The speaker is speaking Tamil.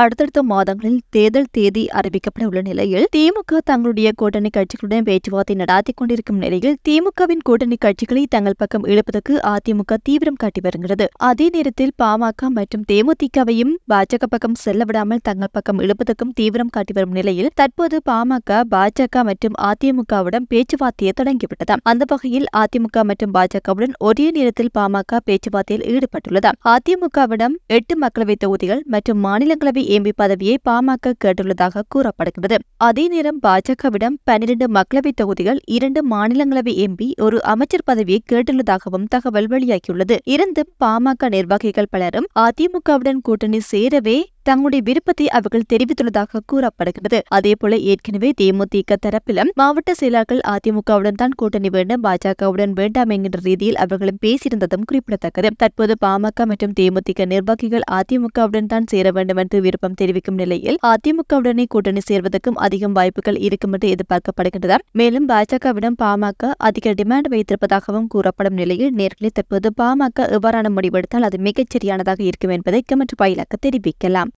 அடுத்தடுத்த மாதங்களில் தேர்தல் தேதி அறிவிக்கப்பட உள்ள நிலையில் திமுக தங்களுடைய கூட்டணி கட்சிகளுடன் பேச்சுவார்த்தை நடத்தி கொண்டிருக்கும் நிலையில் திமுகவின் கூட்டணி கட்சிகளை தங்கள் பக்கம் இழுப்பதற்கு அதிமுக தீவிரம் காட்டி வருகிறது அதே நேரத்தில் பாமக மற்றும் தேமுதிகவையும் பாஜக பக்கம் செல்லவிடாமல் தங்கள் பக்கம் இழுப்பதற்கும் தீவிரம் காட்டி வரும் நிலையில் தற்போது பாமக பாஜக மற்றும் அதிமுகவுடன் பேச்சுவார்த்தையை தொடங்கிவிட்டதாம் அந்த வகையில் அதிமுக மற்றும் பாஜகவுடன் ஒரே நேரத்தில் பாமக பேச்சுவார்த்தையில் ஈடுபட்டுள்ளதாம் அதிமுகவிடம் எட்டு மக்களவைத் தொகுதிகள் மற்றும் மாநிலங்களவை எம்பி பதவியை பாமக கேட்டுள்ளதாக கூறப்படுகிறது அதே நேரம் பாஜகவிடம் பன்னிரண்டு மக்களவைத் தொகுதிகள் இரண்டு மாநிலங்களவை எம்பி ஒரு அமைச்சர் பதவியை கேட்டுள்ளதாகவும் தகவல் வெளியாகியுள்ளது இருந்து பாமக நிர்வாகிகள் பலரும் அதிமுகவுடன் கூட்டணி சேரவே தங்களுடைய விருப்பத்தை அவர்கள் தெரிவித்துள்ளதாக கூறப்படுகிறது அதேபோல ஏற்கனவே தேமுதிக தரப்பிலும் மாவட்ட செயலாளர்கள் அதிமுகவுடன் தான் கூட்டணி வேண்டும் பாஜகவுடன் வேண்டாம் என்கின்ற ரீதியில் அவர்களும் பேசியிருந்ததும் குறிப்பிடத்தக்கது தற்போது பாமக மற்றும் தேமுதிக நிர்வாகிகள் அதிமுகவுடன் தான் சேர வேண்டும் என்று விருப்பம் தெரிவிக்கும் நிலையில் அதிமுகவுடனே கூட்டணி சேர்வதற்கும் அதிகம் வாய்ப்புகள் இருக்கும் என்று எதிர்பார்க்கப்படுகின்றது மேலும் பாஜகவிடம் பாமக அதிக டிமாண்ட் வைத்திருப்பதாகவும் கூறப்படும் நிலையில் நேர்களை தற்போது பாமக எவ்வாறான முடிவெடுத்தால் அது மிகச்சரியானதாக இருக்கும் என்பதை கமெண்ட் வாயிலாக தெரிவிக்கலாம்